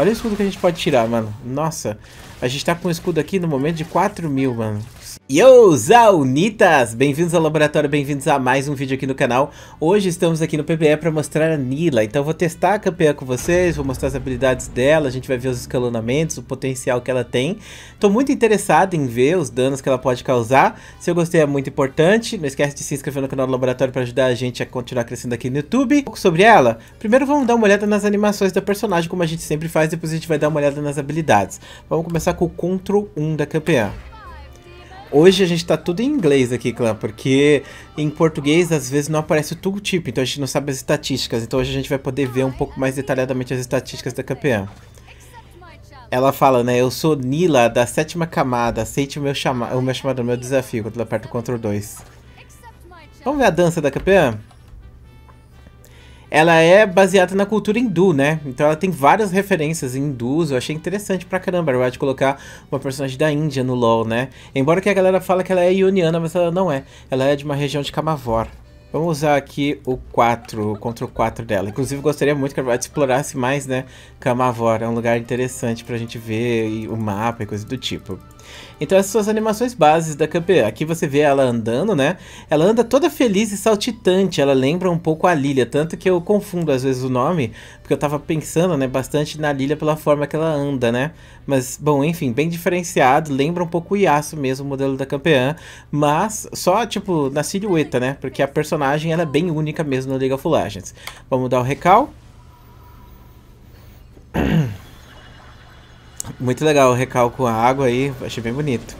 Olha o escudo que a gente pode tirar, mano. Nossa, a gente tá com um escudo aqui no momento de 4 mil, mano. Yo, Zaunitas! Bem-vindos ao laboratório, bem-vindos a mais um vídeo aqui no canal. Hoje estamos aqui no PBE para mostrar a Nila, então vou testar a campeã com vocês, vou mostrar as habilidades dela, a gente vai ver os escalonamentos, o potencial que ela tem. Tô muito interessado em ver os danos que ela pode causar, se eu gostei é muito importante. Não esquece de se inscrever no canal do laboratório para ajudar a gente a continuar crescendo aqui no YouTube. Um pouco sobre ela, primeiro vamos dar uma olhada nas animações da personagem, como a gente sempre faz mas depois a gente vai dar uma olhada nas habilidades. Vamos começar com o Ctrl 1 da campeã. Hoje a gente tá tudo em inglês aqui, clã, porque em português às vezes não aparece o tooltip, então a gente não sabe as estatísticas. Então hoje a gente vai poder ver um pouco mais detalhadamente as estatísticas da campeã. Ela fala, né, eu sou Nila da sétima camada, aceite o meu, chama o meu chamado, o meu desafio, quando ela aperta o Ctrl 2. Vamos ver a dança da campeã? ela é baseada na cultura hindu, né? Então ela tem várias referências hindus. Eu achei interessante pra caramba, a acho colocar uma personagem da Índia no LoL, né? Embora que a galera fala que ela é ioniana, mas ela não é. Ela é de uma região de Kamavor. Vamos usar aqui o 4, contra o 4 dela. Inclusive, gostaria muito que ela explorasse mais, né? Kamavor é um lugar interessante pra gente ver o mapa e coisa do tipo. Então essas são as animações bases da campeã. Aqui você vê ela andando, né? Ela anda toda feliz e saltitante, ela lembra um pouco a Lilia, tanto que eu confundo às vezes o nome, porque eu tava pensando, né, bastante na Lilia pela forma que ela anda, né? Mas, bom, enfim, bem diferenciado, lembra um pouco o Yasuo mesmo, o modelo da campeã, mas só, tipo, na silhueta, né? Porque a personagem, ela é bem única mesmo no League of Legends. Vamos dar o recal. Muito legal o recalco a água aí, achei bem bonito.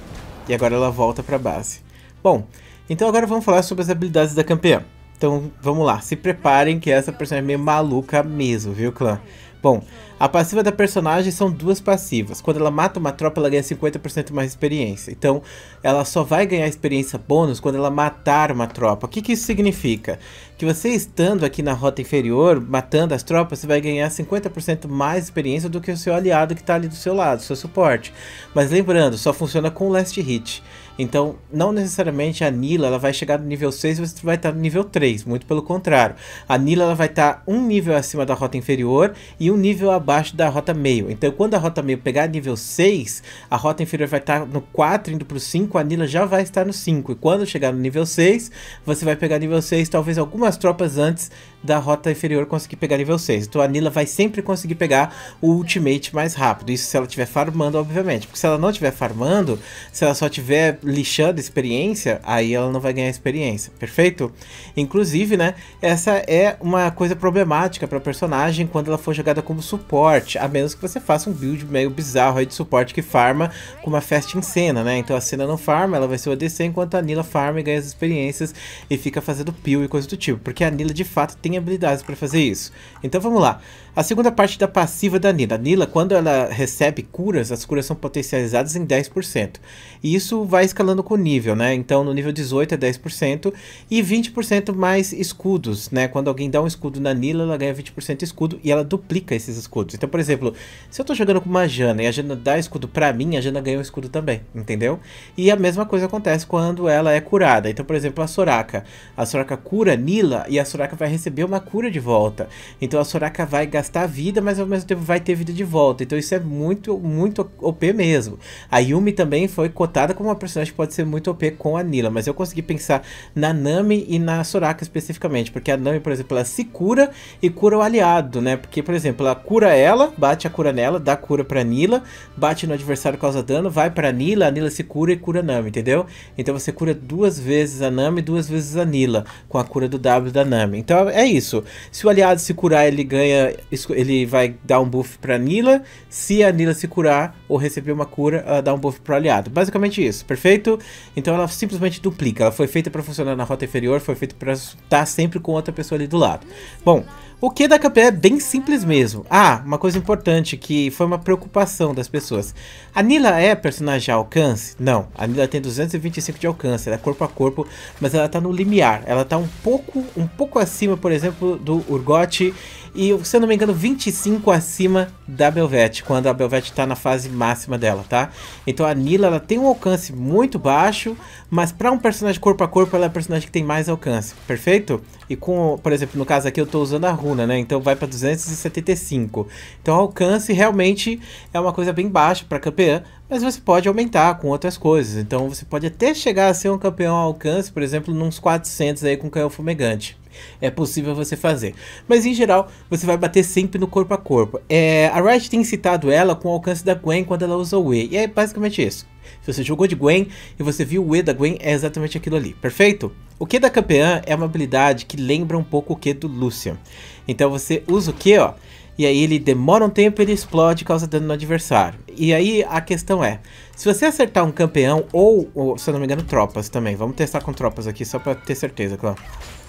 E agora ela volta para a base. Bom, então agora vamos falar sobre as habilidades da campeã. Então vamos lá, se preparem que essa personagem é meio maluca mesmo, viu clã? Bom, a passiva da personagem são duas passivas. Quando ela mata uma tropa, ela ganha 50% mais experiência. Então, ela só vai ganhar experiência bônus quando ela matar uma tropa. O que, que isso significa? Que você estando aqui na rota inferior, matando as tropas, você vai ganhar 50% mais experiência do que o seu aliado que está ali do seu lado, seu suporte. Mas lembrando, só funciona com last hit. Então, não necessariamente a Nila ela vai chegar no nível 6 e você vai estar tá no nível 3, muito pelo contrário. A Nila ela vai estar tá um nível acima da rota inferior e um nível abaixo da rota meio. Então, quando a rota meio pegar nível 6, a rota inferior vai estar tá no 4 indo para o 5, a Nila já vai estar no 5. E quando chegar no nível 6, você vai pegar nível 6, talvez algumas tropas antes da rota inferior conseguir pegar nível 6. Então a Nila vai sempre conseguir pegar o ultimate mais rápido. Isso se ela estiver farmando, obviamente. Porque se ela não estiver farmando, se ela só estiver lixando experiência, aí ela não vai ganhar experiência, perfeito? Inclusive, né, essa é uma coisa problemática para personagem quando ela for jogada como suporte, a menos que você faça um build meio bizarro aí de suporte que farma com uma festa em cena, né? Então a cena não farma, ela vai ser o ADC, enquanto a Nila farma e ganha as experiências e fica fazendo peel e coisa do tipo, porque a Nila de fato tem habilidades para fazer isso. Então vamos lá. A segunda parte da passiva da Nila. A Nila, quando ela recebe curas, as curas são potencializadas em 10%. E isso vai escalando com o nível, né? Então, no nível 18 é 10% e 20% mais escudos, né? Quando alguém dá um escudo na Nila, ela ganha 20% de escudo e ela duplica esses escudos. Então, por exemplo, se eu tô jogando com uma Jana e a Jana dá escudo para mim, a Jana ganha um escudo também, entendeu? E a mesma coisa acontece quando ela é curada. Então, por exemplo, a Soraka. A Soraka cura Nila e a Soraka vai receber uma cura de volta. Então, a Soraka vai gastar gastar tá vida, mas ao mesmo tempo vai ter vida de volta. Então isso é muito, muito OP mesmo. A Yumi também foi cotada como uma personagem que pode ser muito OP com a Nila, mas eu consegui pensar na Nami e na Soraka especificamente, porque a Nami, por exemplo, ela se cura e cura o aliado, né? Porque, por exemplo, ela cura ela, bate a cura nela, dá cura pra Nila, bate no adversário causa dano, vai pra Nila, a Nila se cura e cura a Nami, entendeu? Então você cura duas vezes a Nami, duas vezes a Nila, com a cura do W da Nami. Então é isso. Se o aliado se curar, ele ganha ele vai dar um buff pra Nila. Se a Nila se curar ou receber uma cura, ela dá um buff pro aliado. Basicamente isso, perfeito? Então ela simplesmente duplica. Ela foi feita para funcionar na rota inferior, foi feita para estar sempre com outra pessoa ali do lado. Bom, o que da KP é bem simples mesmo. Ah, uma coisa importante que foi uma preocupação das pessoas. A Nila é personagem de alcance? Não, a Nila tem 225 de alcance, ela é corpo a corpo, mas ela tá no limiar. Ela tá um pouco, um pouco acima, por exemplo, do Urgot e, se eu não me engano, 25 acima da Belvete, quando a Belvete está na fase máxima dela, tá? Então a Nila ela tem um alcance muito baixo, mas para um personagem corpo a corpo ela é a personagem que tem mais alcance, perfeito? E com, por exemplo, no caso aqui eu estou usando a runa, né? Então vai para 275. Então alcance realmente é uma coisa bem baixa para campeã, mas você pode aumentar com outras coisas. Então você pode até chegar a ser um campeão ao alcance, por exemplo, nos 400 aí com canhão fumegante é possível você fazer. Mas em geral, você vai bater sempre no corpo a corpo. É, a Riot tem citado ela com o alcance da Gwen quando ela usa o E, e é basicamente isso. Se você jogou de Gwen e você viu o E da Gwen, é exatamente aquilo ali, perfeito? O Q da campeã é uma habilidade que lembra um pouco o Q do Lucian. Então você usa o Q, ó, e aí ele demora um tempo, ele explode e causa dano no adversário. E aí a questão é, se você acertar um campeão ou, ou se eu não me engano, tropas também. Vamos testar com tropas aqui só pra ter certeza, claro.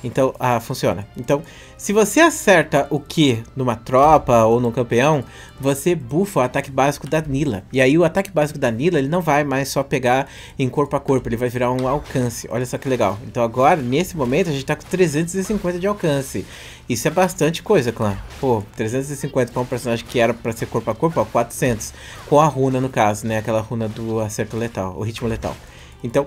Então, ah, funciona. Então, se você acerta o Q numa tropa ou num campeão, você bufa o ataque básico da Nila. E aí o ataque básico da Nila, ele não vai mais só pegar em corpo a corpo, ele vai virar um alcance. Olha só que legal. Então agora, nesse momento, a gente tá com 350 de alcance. Isso é bastante coisa, clã. Pô, 350 pra um personagem que era pra ser corpo a corpo, ó, 400. Com a runa, no caso, né? Aquela runa do acerto letal, o ritmo letal. Então...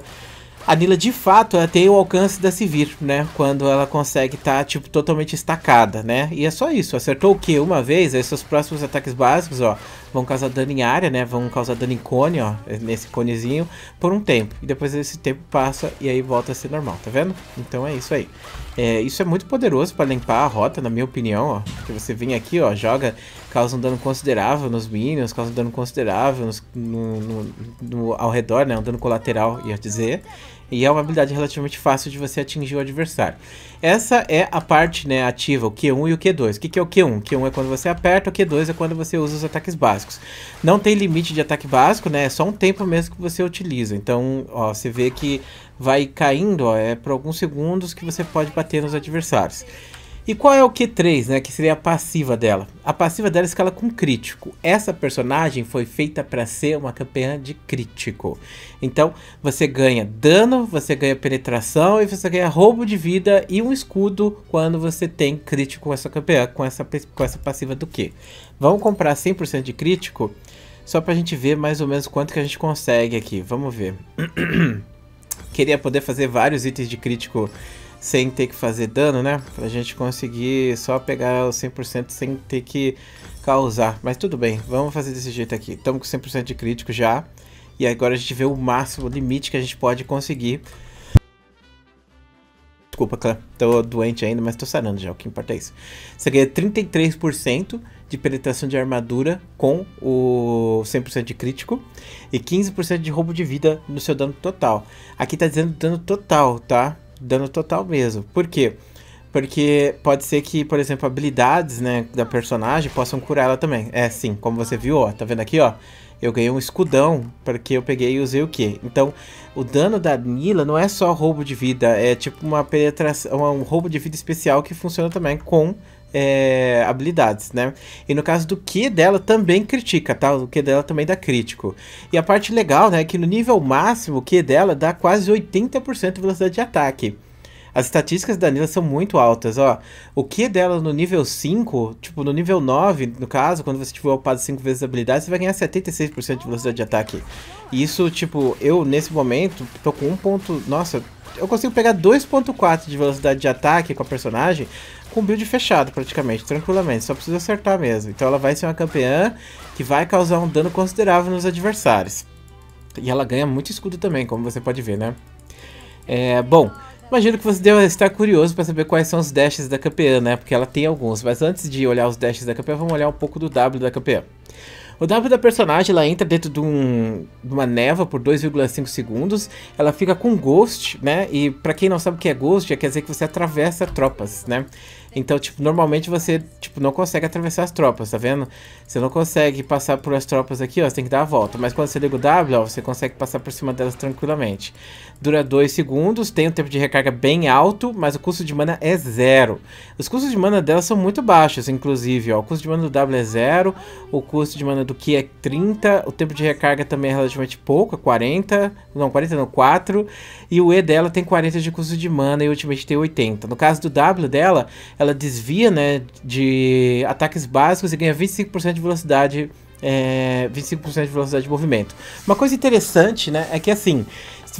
A Nila, de fato, ela tem o alcance da civir, né? Quando ela consegue estar, tá, tipo, totalmente estacada, né? E é só isso. Acertou o que Uma vez, aí seus próximos ataques básicos, ó, vão causar dano em área, né? Vão causar dano em cone, ó, nesse conezinho, por um tempo. E depois esse tempo passa e aí volta a ser normal, tá vendo? Então é isso aí. É, isso é muito poderoso para limpar a rota, na minha opinião, ó. Que você vem aqui, ó, joga, causa um dano considerável nos minions, causa um dano considerável nos, no, no, no, ao redor, né? Um dano colateral, ia dizer. E é uma habilidade relativamente fácil de você atingir o adversário. Essa é a parte né, ativa, o Q1 e o Q2. O que, que é o Q1? O Q1 é quando você aperta, o Q2 é quando você usa os ataques básicos. Não tem limite de ataque básico, né? É só um tempo mesmo que você utiliza. Então, ó, você vê que vai caindo, ó, é por alguns segundos que você pode bater nos adversários. E qual é o Q3, né? Que seria a passiva dela. A passiva dela escala com crítico. Essa personagem foi feita para ser uma campeã de crítico. Então, você ganha dano, você ganha penetração e você ganha roubo de vida e um escudo quando você tem crítico com essa campeã, com essa, com essa passiva do Q. Vamos comprar 100% de crítico só pra gente ver mais ou menos quanto que a gente consegue aqui. Vamos ver. Queria poder fazer vários itens de crítico sem ter que fazer dano, né? Pra gente conseguir só pegar o 100% sem ter que causar. Mas tudo bem, vamos fazer desse jeito aqui. Estamos com 100% de crítico já. E agora a gente vê o máximo limite que a gente pode conseguir. Desculpa, Clã. Tô doente ainda, mas tô sarando já. O que importa é isso. Você ganha 33% de penetração de armadura com o 100% de crítico e 15% de roubo de vida no seu dano total. Aqui tá dizendo dano total, tá? dano total mesmo. Por quê? Porque pode ser que, por exemplo, habilidades, né, da personagem possam curar ela também. É, sim, como você viu, ó, tá vendo aqui, ó? Eu ganhei um escudão porque eu peguei e usei o quê? Então, o dano da Nila não é só roubo de vida, é tipo uma penetração, um roubo de vida especial que funciona também com é, habilidades, né? E no caso do que dela também critica, tá? O que dela também dá crítico. E a parte legal, né, é que no nível máximo o que dela dá quase 80% de velocidade de ataque. As estatísticas da Nila são muito altas, ó. O Q dela no nível 5, tipo, no nível 9, no caso, quando você tiver upado 5 vezes a habilidade, você vai ganhar 76% de velocidade de ataque. E isso, tipo, eu nesse momento tô com 1 ponto... Nossa, eu consigo pegar 2.4 de velocidade de ataque com a personagem, com build fechado praticamente, tranquilamente, só precisa acertar mesmo. Então ela vai ser uma campeã que vai causar um dano considerável nos adversários. E ela ganha muito escudo também, como você pode ver, né? É, bom, imagino que você deve estar curioso para saber quais são os dashes da campeã, né? Porque ela tem alguns, mas antes de olhar os dashes da campeã, vamos olhar um pouco do W da campeã. O W da personagem, ela entra dentro de, um, de uma neva por 2,5 segundos, ela fica com Ghost, né? E para quem não sabe o que é Ghost, é quer dizer que você atravessa tropas, né? Então, tipo, normalmente você, tipo, não consegue atravessar as tropas, tá vendo? Você não consegue passar por as tropas aqui, ó, você tem que dar a volta. Mas quando você liga o W, ó, você consegue passar por cima delas tranquilamente. Dura 2 segundos, tem um tempo de recarga bem alto, mas o custo de mana é zero. Os custos de mana delas são muito baixos, inclusive. Ó, o custo de mana do W é zero, o custo de mana do Q é 30, o tempo de recarga também é relativamente pouco, é 40, não, 40 não, 4. E o E dela tem 40 de custo de mana e o Ultimate tem 80. No caso do W dela, ela desvia né, de ataques básicos e ganha 25% de velocidade é, 25% de velocidade de movimento. Uma coisa interessante, né, é que assim,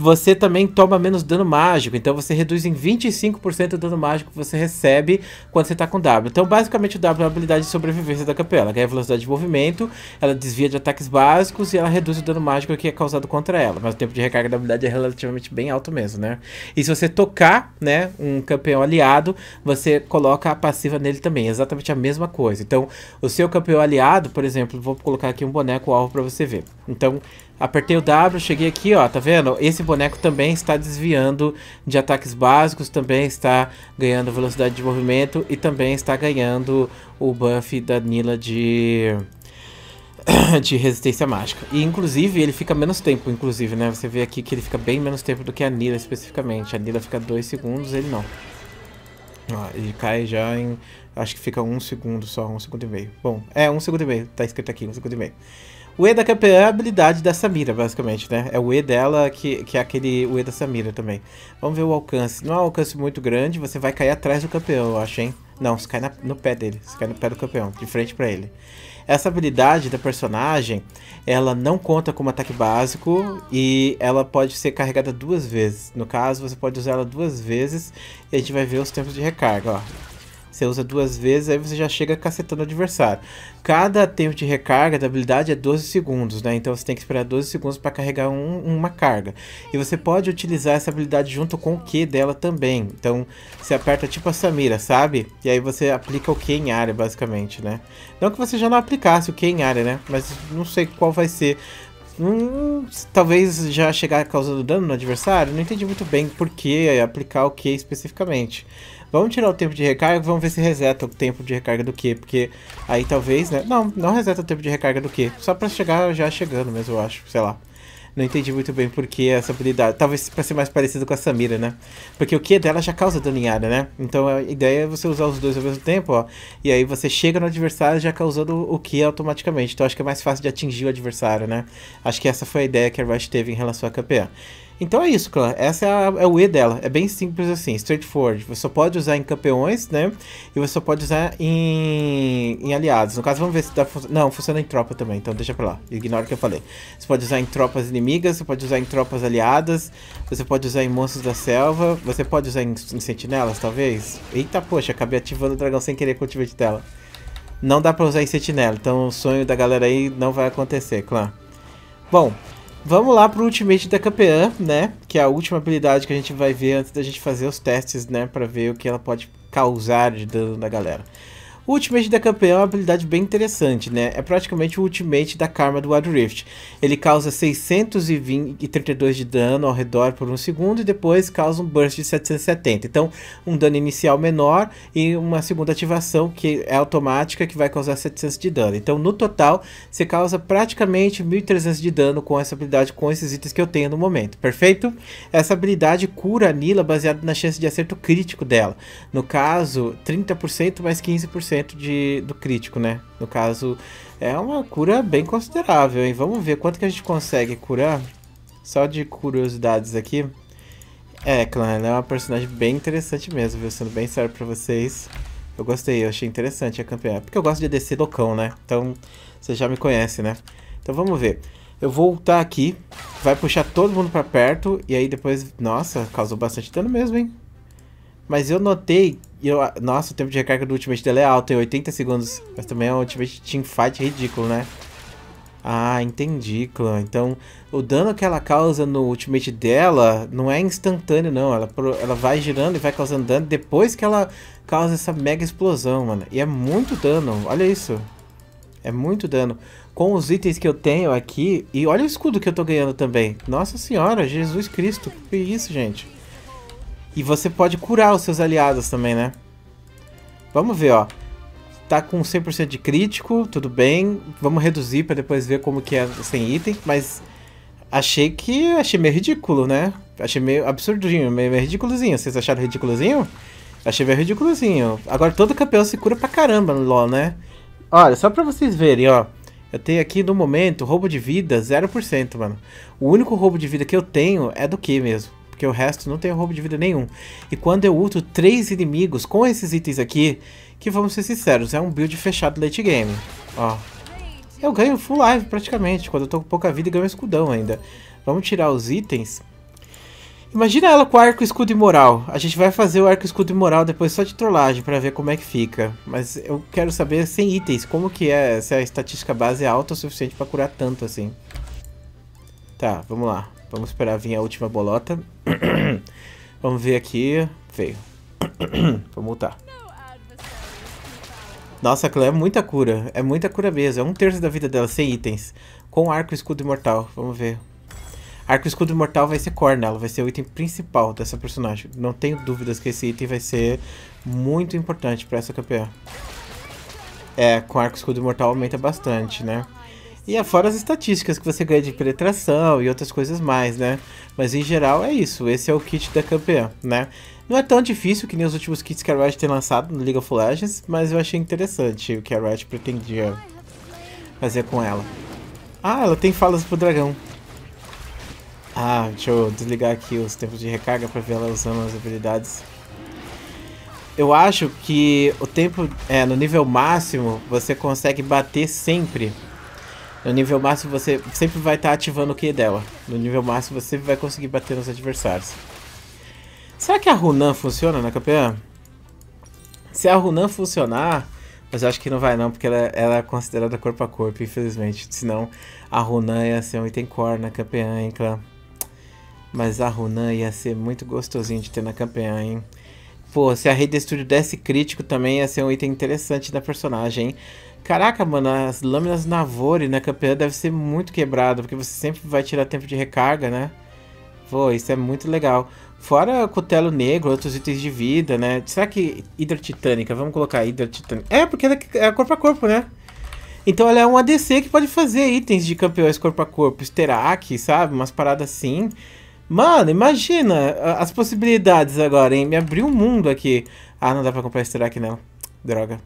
você também toma menos dano mágico. Então você reduz em 25% o dano mágico que você recebe quando você tá com W. Então basicamente o W é a habilidade de sobrevivência da capela. Ela ganha velocidade de movimento, ela desvia de ataques básicos e ela reduz o dano mágico que é causado contra ela. Mas o tempo de recarga da habilidade é relativamente bem alto mesmo, né? E se você tocar, né, um campeão aliado, você coloca a passiva nele também. É exatamente a mesma coisa. Então o seu campeão aliado, por exemplo, vou colocar aqui um boneco alvo para você ver. Então Apertei o W, cheguei aqui, ó, tá vendo? Esse boneco também está desviando de ataques básicos, também está ganhando velocidade de movimento e também está ganhando o buff da Nila de de resistência mágica. E inclusive ele fica menos tempo, inclusive, né? Você vê aqui que ele fica bem menos tempo do que a Nila especificamente. A Nila fica 2 segundos, ele não. Ó, ele cai já em Acho que fica um segundo só, um segundo e meio. Bom, é um segundo e meio, tá escrito aqui, um segundo e meio. O E da campeã é a habilidade da Samira, basicamente, né? É o E dela que, que é aquele o E da Samira também. Vamos ver o alcance. Não é um alcance muito grande, você vai cair atrás do campeão, eu acho, hein? Não, você cai na, no pé dele, você cai no pé do campeão, de frente para ele. Essa habilidade da personagem, ela não conta como ataque básico e ela pode ser carregada duas vezes. No caso, você pode usar ela duas vezes e a gente vai ver os tempos de recarga, ó. Você usa duas vezes, aí você já chega cacetando o adversário. Cada tempo de recarga da habilidade é 12 segundos, né? Então você tem que esperar 12 segundos para carregar um, uma carga. E você pode utilizar essa habilidade junto com o Q dela também. Então você aperta tipo a Samira, sabe? E aí você aplica o Q em área, basicamente, né? Não que você já não aplicasse o Q em área, né? Mas não sei qual vai ser Hum, talvez já chegar causando dano no adversário. Não entendi muito bem por que aplicar o que especificamente. Vamos tirar o tempo de recarga, vamos ver se reseta o tempo de recarga do que, porque aí talvez, né? Não, não reseta o tempo de recarga do que, só pra chegar já chegando mesmo, eu acho, sei lá. Não entendi muito bem por que essa habilidade. Talvez pra ser mais parecido com a Samira, né? Porque o que dela já causa dano em área, né? Então a ideia é você usar os dois ao mesmo tempo, ó. E aí você chega no adversário já causando o que automaticamente. Então acho que é mais fácil de atingir o adversário, né? Acho que essa foi a ideia que a Rush teve em relação à campeã. Então é isso, clã. Essa é, a, é, o E dela. É bem simples assim, straightforward. Você só pode usar em campeões, né? E você só pode usar em, em aliados. No caso, vamos ver se dá. Não, funciona em tropa também, então deixa pra lá. Ignora o que eu falei. Você pode usar em tropas inimigas, você pode usar em tropas aliadas, você pode usar em monstros da selva, você pode usar em, em sentinelas, talvez. Eita, poxa, acabei ativando o dragão sem querer com o de tela. Não dá pra usar em sentinela, então o sonho da galera aí não vai acontecer, clã. Bom, Vamos lá pro Ultimate da Campeã, né? Que é a última habilidade que a gente vai ver antes da gente fazer os testes, né? Pra ver o que ela pode causar de dano na galera. O Ultimate da campeã é uma habilidade bem interessante, né? É praticamente o Ultimate da Karma do Wild Rift. Ele causa 632 de dano ao redor por um segundo e depois causa um burst de 770. Então, um dano inicial menor e uma segunda ativação que é automática que vai causar 700 de dano. Então, no total, você causa praticamente 1300 de dano com essa habilidade, com esses itens que eu tenho no momento, perfeito? Essa habilidade cura a Nila baseado na chance de acerto crítico dela. No caso, 30% mais 15% de, do crítico, né? No caso, é uma cura bem considerável, hein? Vamos ver quanto que a gente consegue curar. Só de curiosidades aqui. É, Clan, ela é uma personagem bem interessante mesmo, viu? Sendo bem sério pra vocês. Eu gostei, eu achei interessante a campeã. É porque eu gosto de ADC loucão, né? Então, você já me conhece, né? Então, vamos ver. Eu vou voltar aqui, vai puxar todo mundo pra perto, e aí depois... Nossa, causou bastante dano mesmo, hein? Mas eu notei e eu, nossa, o tempo de recarga do ultimate dela é alto, tem 80 segundos. Mas também é um ultimate teamfight ridículo, né? Ah, entendi, clã. Então, o dano que ela causa no ultimate dela não é instantâneo, não. Ela, ela vai girando e vai causando dano depois que ela causa essa mega explosão, mano. E é muito dano, olha isso. É muito dano. Com os itens que eu tenho aqui, e olha o escudo que eu tô ganhando também. Nossa senhora, Jesus Cristo, que isso, gente? E você pode curar os seus aliados também, né? Vamos ver, ó. Tá com 100% de crítico, tudo bem. Vamos reduzir para depois ver como que é sem item, mas achei que achei meio ridículo, né? Achei meio absurdinho, meio, meio ridiculozinho. Vocês acharam ridiculozinho? Achei meio ridiculozinho. Agora todo campeão se cura pra caramba no LoL, né? Olha, só pra vocês verem, ó. Eu tenho aqui no momento roubo de vida 0%, mano. O único roubo de vida que eu tenho é do que mesmo? porque o resto não tem roubo de vida nenhum. E quando eu ulto três inimigos com esses itens aqui, que vamos ser sinceros, é um build fechado late game. Ó, eu ganho full life praticamente, quando eu tô com pouca vida ganho um escudão ainda. Vamos tirar os itens. Imagina ela com arco, escudo e moral. A gente vai fazer o arco, escudo e moral depois só de trollagem para ver como é que fica. Mas eu quero saber sem itens, como que é, se a estatística base é alta o suficiente para curar tanto assim. Tá, vamos lá. Vamos esperar vir a última bolota. Vamos ver aqui. Veio. Vou multar. Nossa, aquilo é muita cura. É muita cura mesmo. É um terço da vida dela, sem itens. Com arco, escudo imortal. Vamos ver. Arco, escudo imortal vai ser core nela. Vai ser o item principal dessa personagem. Não tenho dúvidas que esse item vai ser muito importante pra essa campeã. É, com arco, escudo imortal aumenta bastante, né? E afora é as estatísticas que você ganha de penetração e outras coisas mais, né? Mas em geral é isso, esse é o kit da campeã, né? Não é tão difícil que nem os últimos kits que a Riot tem lançado no League of Legends, mas eu achei interessante o que a Riot pretendia fazer com ela. Ah, ela tem falas pro dragão. Ah, deixa eu desligar aqui os tempos de recarga pra ver ela usando as habilidades. Eu acho que o tempo, é, no nível máximo, você consegue bater sempre no nível máximo você sempre vai estar tá ativando o Q dela. No nível máximo você sempre vai conseguir bater nos adversários. Será que a Runan funciona na campeã? Se a Runan funcionar, mas eu acho que não vai não, porque ela, ela é considerada corpo a corpo, infelizmente. Senão a Runan ia ser um item core na campeã, hein, clã? Mas a Runan ia ser muito gostosinho de ter na campeã, hein? Pô, se a Rei Destúdio desse crítico também ia ser um item interessante da personagem, hein? Caraca, mano, as lâminas Navore na né, campeã, deve ser muito quebrada, porque você sempre vai tirar tempo de recarga, né? Pô, isso é muito legal. Fora cutelo negro, outros itens de vida, né? Será que Hidra Titânica? Vamos colocar Hidra Titânica. É, porque ela é, é corpo a corpo, né? Então ela é um ADC que pode fazer itens de campeões corpo a corpo. Sterak, sabe? Umas paradas assim. Mano, imagina as possibilidades agora, hein? Me abriu um mundo aqui. Ah, não dá pra comprar Sterak, não. Droga.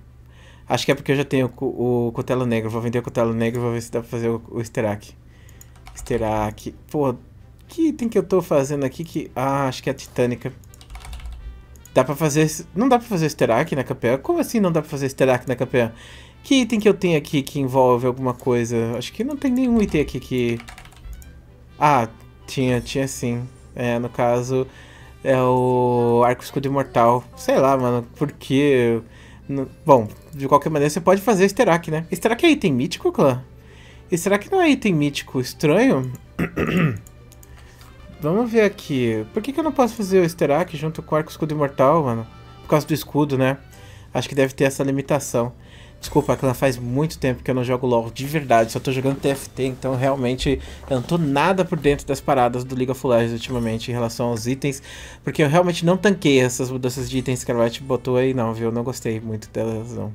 Acho que é porque eu já tenho o, o cutelo negro. Vou vender o cutelo negro, vou ver se dá pra fazer o, o Sterak. Sterak. Pô, que item que eu tô fazendo aqui que... Ah, acho que é a Titânica. Dá pra fazer... Não dá pra fazer Sterak na campeã? Como assim não dá pra fazer Sterak na campeã? Que item que eu tenho aqui que envolve alguma coisa? Acho que não tem nenhum item aqui que... Ah, tinha, tinha sim. É, no caso, é o Arco Escudo Imortal. Sei lá, mano, porque... Bom, de qualquer maneira, você pode fazer Sterak, né? que é item mítico, clã? E será que não é item mítico estranho? Vamos ver aqui. Por que, que eu não posso fazer o Sterak junto com o Arco Escudo Imortal, mano? Por causa do escudo, né? Acho que deve ter essa limitação. Desculpa, Clã, faz muito tempo que eu não jogo LoL de verdade, só tô jogando TFT, então realmente eu não tô nada por dentro das paradas do League of Legends ultimamente em relação aos itens, porque eu realmente não tanquei essas mudanças de itens que a Riot botou aí não, viu? Eu não gostei muito delas não.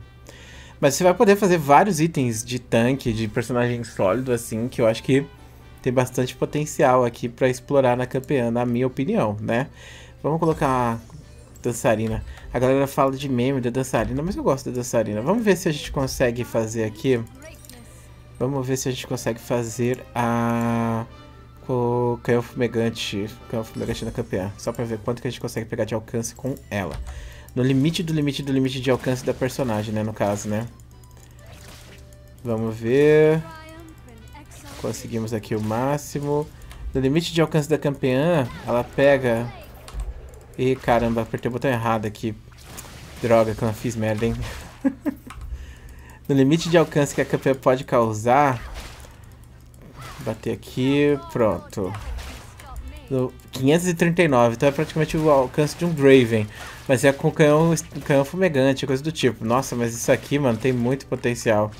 Mas você vai poder fazer vários itens de tanque, de personagem sólido assim, que eu acho que tem bastante potencial aqui para explorar na campeã, na minha opinião, né? Vamos colocar dançarina. A galera fala de meme da dançarina, mas eu gosto da dançarina. Vamos ver se a gente consegue fazer aqui. Vamos ver se a gente consegue fazer a... Com o canhão fumegante, canhão fumegante da campeã. Só pra ver quanto que a gente consegue pegar de alcance com ela. No limite do limite do limite de alcance da personagem, né? No caso, né? Vamos ver. Conseguimos aqui o máximo. No limite de alcance da campeã, ela pega e caramba, apertei o botão errado aqui. Droga, que eu não fiz merda, hein? no limite de alcance que a campeã pode causar... Bater aqui, pronto. 539, então é praticamente o alcance de um Draven. Mas é com canhão, canhão fumegante, coisa do tipo. Nossa, mas isso aqui, mano, tem muito potencial.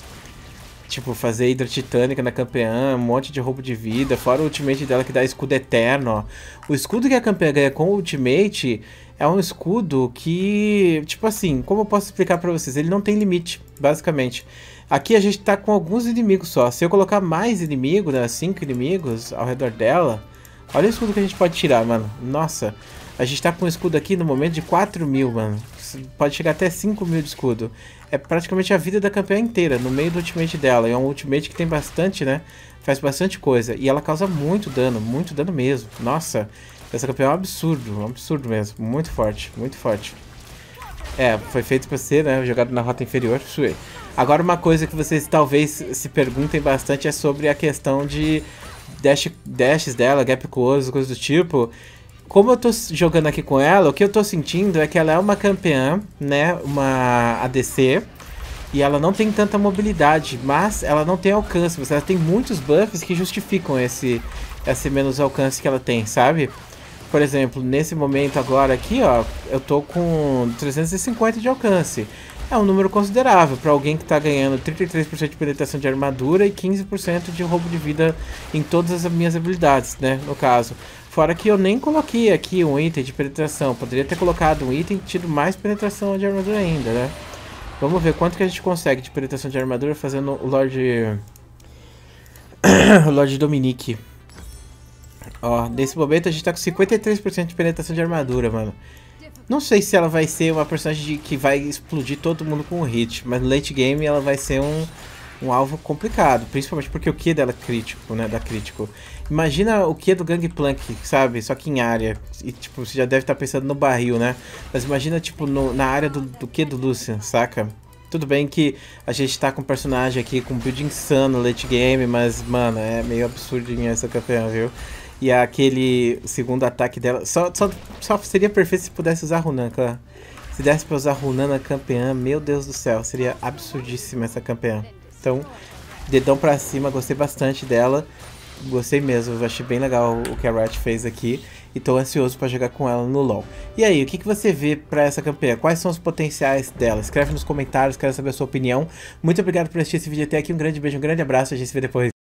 Tipo, fazer Hydra Titânica na campeã, um monte de roubo de vida, fora o ultimate dela que dá escudo eterno, ó. O escudo que a campeã ganha com o ultimate é um escudo que, tipo assim, como eu posso explicar para vocês? Ele não tem limite, basicamente. Aqui a gente tá com alguns inimigos só. Se eu colocar mais inimigos, né, cinco inimigos ao redor dela, olha o escudo que a gente pode tirar, mano. Nossa, a gente tá com um escudo aqui no momento de 4 mil, mano. Pode chegar até 5 mil de escudo. É praticamente a vida da campeã inteira, no meio do ultimate dela. É um ultimate que tem bastante, né? Faz bastante coisa. E ela causa muito dano, muito dano mesmo. Nossa, essa campeã é um absurdo, um absurdo mesmo. Muito forte, muito forte. É, foi feito pra ser, né? Jogado na rota inferior, Sui. Agora uma coisa que vocês talvez se perguntem bastante é sobre a questão de dash, dashes dela, gap close, coisas do tipo como eu tô jogando aqui com ela, o que eu tô sentindo é que ela é uma campeã, né? Uma ADC. E ela não tem tanta mobilidade, mas ela não tem alcance. Mas ela tem muitos buffs que justificam esse, esse menos alcance que ela tem, sabe? Por exemplo, nesse momento agora aqui, ó, eu tô com 350 de alcance. É um número considerável para alguém que tá ganhando 33% de penetração de armadura e 15% de roubo de vida em todas as minhas habilidades, né, no caso. Fora que eu nem coloquei aqui um item de penetração. Poderia ter colocado um item e tido mais penetração de armadura ainda, né? Vamos ver quanto que a gente consegue de penetração de armadura fazendo o Lorde... o Lorde Dominique. Ó, nesse momento a gente tá com 53% de penetração de armadura, mano. Não sei se ela vai ser uma personagem de, que vai explodir todo mundo com um hit, mas no late game ela vai ser um, um alvo complicado, principalmente porque o Q é dela é crítico, né, da crítico. Imagina o que é do Gangplank, sabe? Só que em área. E, tipo, você já deve estar tá pensando no barril, né? Mas imagina, tipo, no, na área do, do que do Lucian, saca? Tudo bem que a gente tá com um personagem aqui com um build insano late game, mas, mano, é meio absurdinha essa campeã, viu? E aquele segundo ataque dela. Só, só, só seria perfeito se pudesse usar Runan, Se desse pra usar Runan na campeã, meu Deus do céu, seria absurdíssima essa campeã. Então, dedão pra cima, gostei bastante dela gostei mesmo, eu achei bem legal o que a Riot fez aqui e tô ansioso para jogar com ela no LoL. E aí, o que, que você vê para essa campeã? Quais são os potenciais dela? Escreve nos comentários, quero saber a sua opinião. Muito obrigado por assistir esse vídeo até aqui, um grande beijo, um grande abraço, a gente se vê depois.